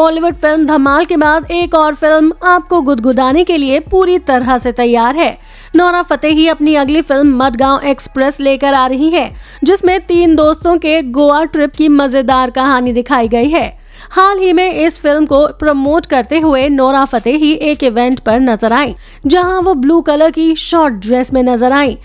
Bollywood film धमाल के बाद एक और फिल्म आपको गुदगुदाने के लिए पूरी तरह से तैयार है नौरा फतेही अपनी अगली फिल्म मडगांव एक्सप्रेस लेकर आ रही है जिसमें तीन दोस्तों के गोवा ट्रिप की मजेदार कहानी दिखाई गई है हाल ही में इस फिल्म को प्रमोट करते हुए फतेह फतेही एक इवेंट पर नजर आई जहां वो ब्लू कलर की शॉर्ट ड्रेस में नजर आई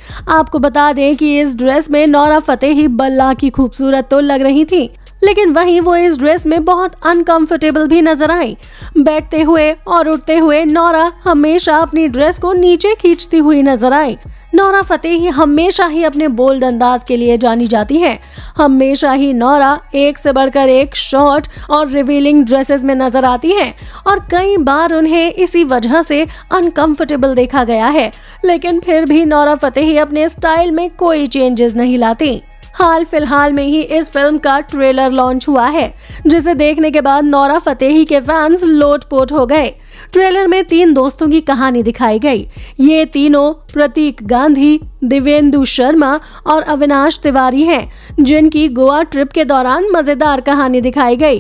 आपको बता दें कि इस ड्रेस में फतेह फतेही बल्ला की खूबसूरत तो लग रही थी लेकिन वहीं वो इस ड्रेस में बहुत अनकंफर्टेबल भी नजर आई बैठते हुए और उठते हुए नौरा हमेशा अपनी ड्रेस को नीचे खींचती हुई नजर आई नौरा फतेही हमेशा ही अपने बोल्ड अंदाज के लिए जानी जाती है हमेशा ही नौरा एक से बढ़कर एक शॉर्ट और रिवीलिंग ड्रेसेस में नजर आती हैं और कई बार उन्हें इसी वजह से अनकंफर्टेबल देखा गया है लेकिन फिर भी नौरा फतेही अपने स्टाइल में कोई चेंजेस नहीं लाती हाल फिलहाल में ही इस फिल्म का ट्रेलर लॉन्च हुआ है जिसे देखने के बाद नौरा फतेही के फैंस लोटपोट हो गए ट्रेलर में तीन दोस्तों की कहानी दिखाई गई ये तीनों प्रतीक गांधी दिवेंदु शर्मा और अविनाश तिवारी हैं जिनकी गोवा ट्रिप के दौरान मजेदार कहानी दिखाई गई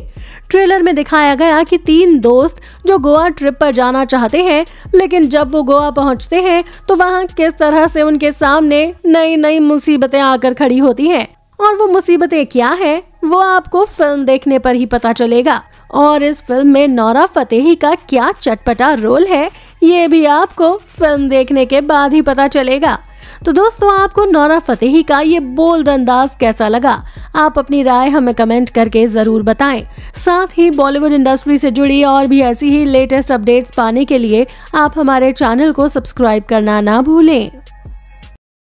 ट्रेलर में दिखाया गया कि तीन दोस्त जो गोवा ट्रिप पर जाना चाहते हैं लेकिन जब वो गोवा पहुंचते हैं तो वहां किस तरह से उनके सामने नई नई मुसीबतें आकर खड़ी होती हैं और वो मुसीबतें क्या है वो आपको फिल्म देखने पर ही पता चलेगा और इस फिल्म में नौरा फतेही का क्या चटपटा रोल है ये भी आपको फिल्म देखने के बाद ही पता चलेगा तो दोस्तों आपको नौरा फतेही का ये बोल्ड अंदाज कैसा लगा आप अपनी राय हमें कमेंट करके जरूर बताएं साथ ही बॉलीवुड इंडस्ट्री से जुड़ी और भी ऐसी ही लेटेस्ट अपडेट्स पाने के लिए आप हमारे चैनल को सब्सक्राइब करना ना भूलें